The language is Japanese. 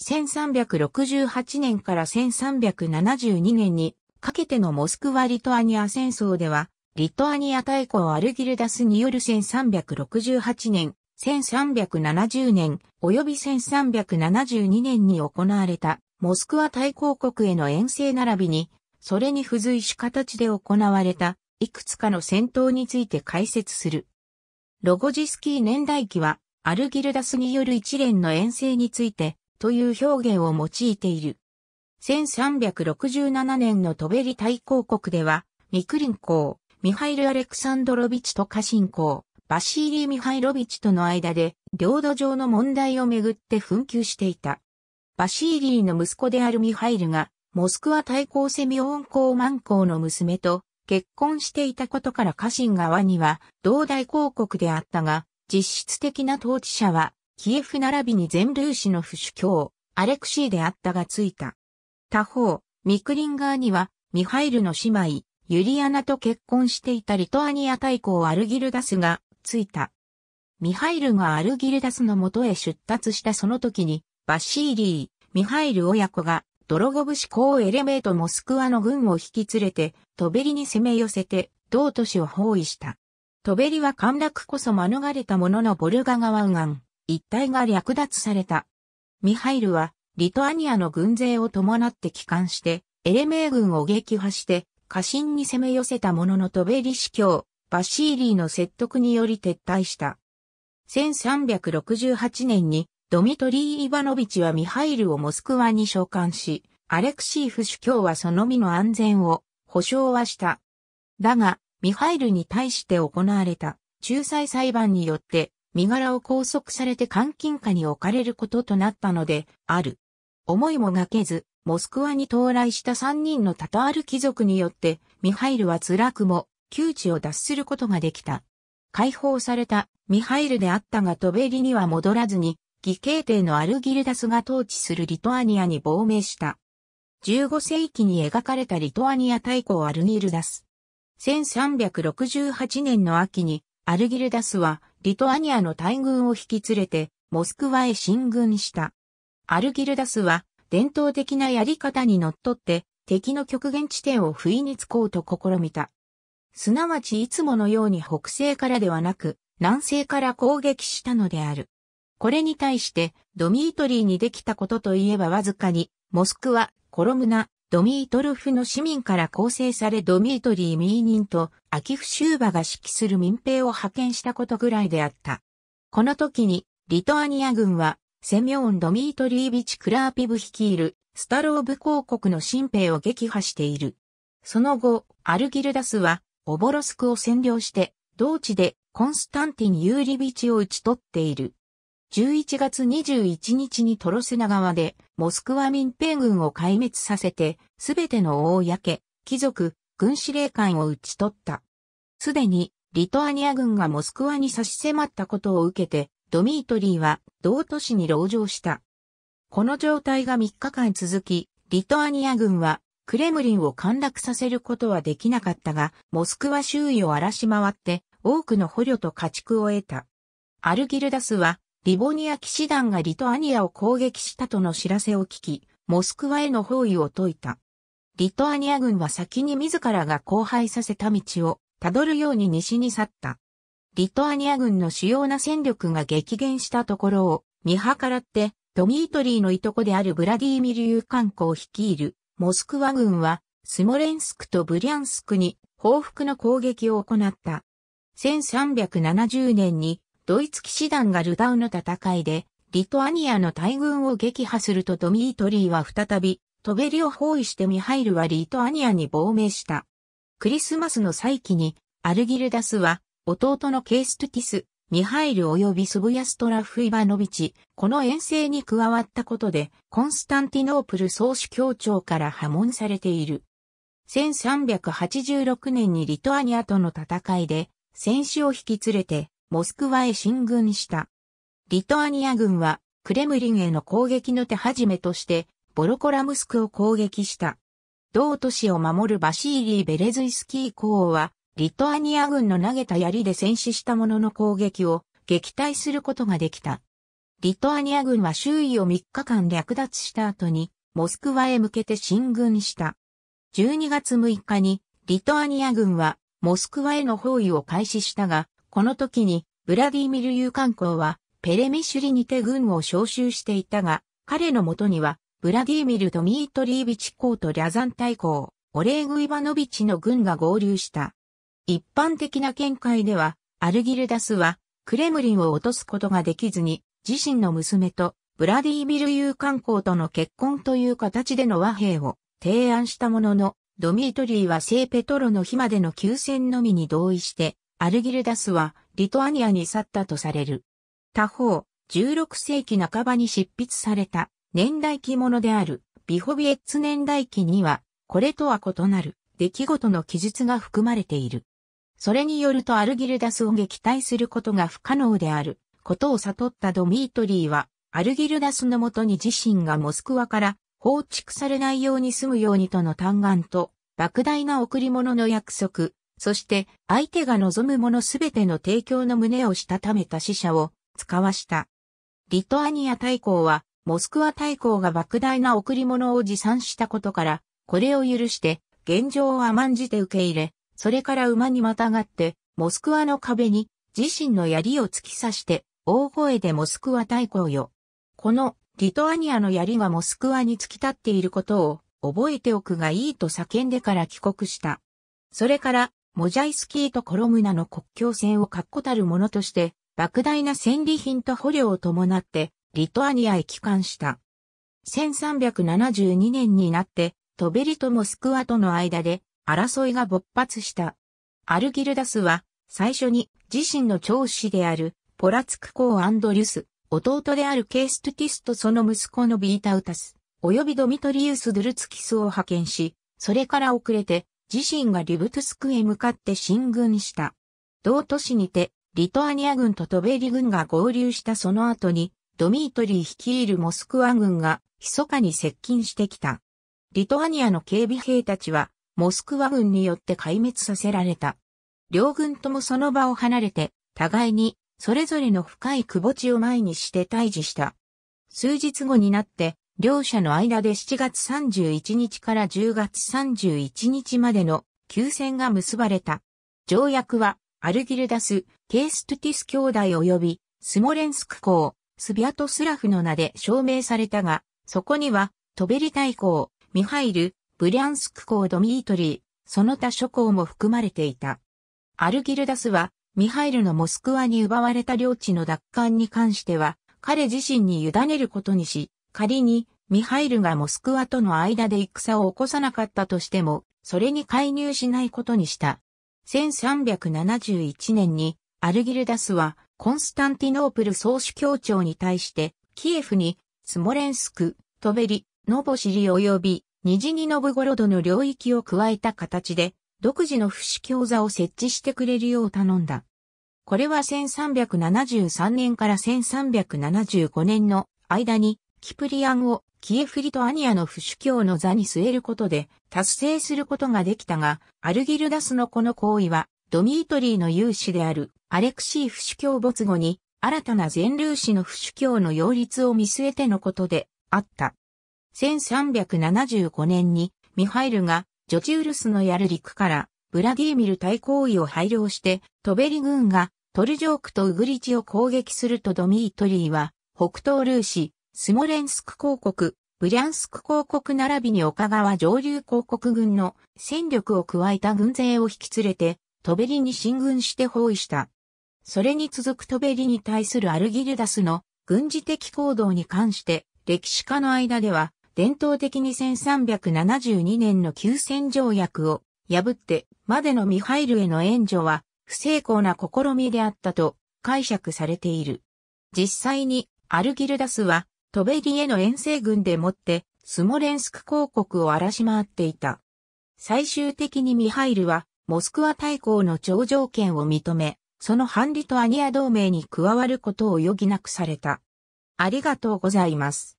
1368年から1372年にかけてのモスクワ・リトアニア戦争では、リトアニア大公アルギルダスによる1368年、1370年、及び1372年に行われた、モスクワ大公国への遠征並びに、それに付随し形で行われた、いくつかの戦闘について解説する。ロゴジスキー年代記は、アルギルダスによる一連の遠征について、という表現を用いている。1367年のトベリ大公国では、ミクリン公、ミハイル・アレクサンドロビチとカシン公、バシーリー・ミハイロビチとの間で、領土上の問題をめぐって紛糾していた。バシーリーの息子であるミハイルが、モスクワ大公セミオン公マン公の娘と結婚していたことから家臣側には同大公国であったが、実質的な統治者はキエフ並びに全ルーシの不主教、アレクシーであったがついた。他方、ミクリン側には、ミハイルの姉妹、ユリアナと結婚していたリトアニア大公アルギルダスがついた。ミハイルがアルギルダスの元へ出立したその時に、バシーリー、ミハイル親子が、ドロゴブシ公エレメートモスクワの軍を引き連れて、トベリに攻め寄せて、同都市を包囲した。トベリは陥落こそ免れたもののボルガ川右岸。一帯が略奪された。ミハイルは、リトアニアの軍勢を伴って帰還して、エレメー軍を撃破して、過信に攻め寄せたもののトベリ司教、バシーリーの説得により撤退した。1368年に、ドミトリー・イバノビチはミハイルをモスクワに召喚し、アレクシーフ主教はその身の安全を保証はした。だが、ミハイルに対して行われた仲裁裁判によって身柄を拘束されて監禁下に置かれることとなったので、ある。思いもがけず、モスクワに到来した三人のタタール貴族によって、ミハイルは辛くも、窮地を脱することができた。解放されたミハイルであったがトベリには戻らずに、義兄帝のアルギルダスが統治するリトアニアに亡命した。15世紀に描かれたリトアニア大公アルギルダス。1368年の秋に、アルギルダスはリトアニアの大軍を引き連れて、モスクワへ進軍した。アルギルダスは、伝統的なやり方にのっとって、敵の極限地点を不意につこうと試みた。すなわちいつものように北西からではなく、南西から攻撃したのである。これに対して、ドミートリーにできたことといえばわずかに、モスクワ、コロムナ、ドミートルフの市民から構成されドミートリー・ミーニンとアキフ・シューバが指揮する民兵を派遣したことぐらいであった。この時に、リトアニア軍は、セミョーン・ドミートリービチ・クラーピブ率いる、スタローブ公国の新兵を撃破している。その後、アルギルダスは、オボロスクを占領して、同地でコンスタンティン・ユーリビチを討ち取っている。11月21日にトロセナ川でモスクワ民兵軍を壊滅させて、すべての公、貴族、軍司令官を討ち取った。すでに、リトアニア軍がモスクワに差し迫ったことを受けて、ドミートリーは同都市に籠城した。この状態が3日間続き、リトアニア軍はクレムリンを陥落させることはできなかったが、モスクワ周囲を荒らし回って、多くの捕虜と家畜を得た。アルギルダスはリボニア騎士団がリトアニアを攻撃したとの知らせを聞き、モスクワへの包囲を解いた。リトアニア軍は先に自らが荒廃させた道を辿るように西に去った。リトアニア軍の主要な戦力が激減したところを見計らってドミートリーのいとこであるブラディーミル・ユーカを率いるモスクワ軍はスモレンスクとブリャンスクに報復の攻撃を行った。1370年にドイツ騎士団がルダウの戦いで、リトアニアの大軍を撃破するとドミートリーは再び、トベリを包囲してミハイルはリトアニアに亡命した。クリスマスの再起に、アルギルダスは、弟のケーストゥティス、ミハイル及びスブヤストラフ・イバノビチ、この遠征に加わったことで、コンスタンティノープル総主教庁から破門されている。1386年にリトアニアとの戦いで、戦士を引き連れて、モスクワへ進軍した。リトアニア軍はクレムリンへの攻撃の手始めとしてボロコラムスクを攻撃した。同都市を守るバシーリー・ベレズイスキー公はリトアニア軍の投げた槍で戦死した者の攻撃を撃退することができた。リトアニア軍は周囲を3日間略奪した後にモスクワへ向けて進軍した。12月6日にリトアニア軍はモスクワへの包囲を開始したが、この時に、ブラディミル・ユーカンは、ペレミシュリにて軍を招集していたが、彼のもとには、ブラディミル・とミートリービチ公とリャザン大公、オレーグ・イバノビチの軍が合流した。一般的な見解では、アルギルダスは、クレムリンを落とすことができずに、自身の娘と、ブラディミル・ユーカンとの結婚という形での和平を提案したものの、ドミートリーは聖ペトロの日までの休戦のみに同意して、アルギルダスはリトアニアに去ったとされる。他方、16世紀半ばに執筆された年代記物であるビホビエッツ年代記には、これとは異なる出来事の記述が含まれている。それによるとアルギルダスを撃退することが不可能であることを悟ったドミートリーは、アルギルダスのもとに自身がモスクワから放逐されないように済むようにとの嘆願と、莫大な贈り物の約束、そして相手が望むものすべての提供の旨をしたためた死者を使わした。リトアニア大公はモスクワ大公が莫大な贈り物を持参したことから、これを許して現状を甘んじて受け入れ、それから馬にまたがって、モスクワの壁に自身の槍を突き刺して、大声でモスクワ大公よ。このリトアニアの槍がモスクワに突き立っていることを覚えておくがいいと叫んでから帰国した。それからモジャイスキーとコロムナの国境線を確固たるものとして、莫大な戦利品と捕虜を伴って、リトアニアへ帰還した。1372年になって、トベリとモスクワとの間で争いが勃発した。アルギルダスは最初に自身の長子であるポラツク公アンドリュス、弟であるケーストティスとその息子のビータウタス、及びドミトリウス・ドゥルツキスを派遣し、それから遅れて自身がリブトゥスクへ向かって進軍した。同都市にて、リトアニア軍とトベリ軍が合流したその後に、ドミートリー率いるモスクワ軍が、密かに接近してきた。リトアニアの警備兵たちは、モスクワ軍によって壊滅させられた。両軍ともその場を離れて、互いに、それぞれの深い窪地を前にして退治した。数日後になって、両者の間で7月31日から10月31日までの休戦が結ばれた。条約は、アルギルダス、ケーストティス兄弟及び、スモレンスク公、スビアトスラフの名で証明されたが、そこには、トベリ大公、ミハイル、ブリャンスク公ドミートリー、その他諸公も含まれていた。アルギルダスは、ミハイルのモスクワに奪われた領地の奪還に関しては、彼自身に委ねることにし、仮にミハイルがモスクワとの間で戦を起こさなかったとしても、それに介入しないことにした。1371年にアルギルダスはコンスタンティノープル総主教庁に対してキエフにスモレンスク、トベリ、ノボシリ及びニジニノブゴロドの領域を加えた形で独自の不死教座を設置してくれるよう頼んだ。これは1373年から1375年の間にキプリアンをキエフリトアニアの不主教の座に据えることで達成することができたが、アルギルダスのこの行為は、ドミートリーの勇士であるアレクシー不主教没後に、新たな全粒子の不主教の擁立を見据えてのことであった。1375年にミハイルがジョチウルスのやる陸からブラディーミル対抗位を配慮してトベリ軍がトルジョークとウグリチを攻撃するとドミートリーは北東ルーシ、スモレンスク公国、ブリャンスク公国並びに岡川上流公国軍の戦力を加えた軍勢を引き連れて、トベリに進軍して包囲した。それに続くトベリに対するアルギルダスの軍事的行動に関して、歴史家の間では、伝統的に1372年の休戦条約を破ってまでのミハイルへの援助は不成功な試みであったと解釈されている。実際にアルギルダスはトベリへの遠征軍でもって、スモレンスク公国を荒らし回っていた。最終的にミハイルは、モスクワ大公の頂上権を認め、その反リトアニア同盟に加わることを余儀なくされた。ありがとうございます。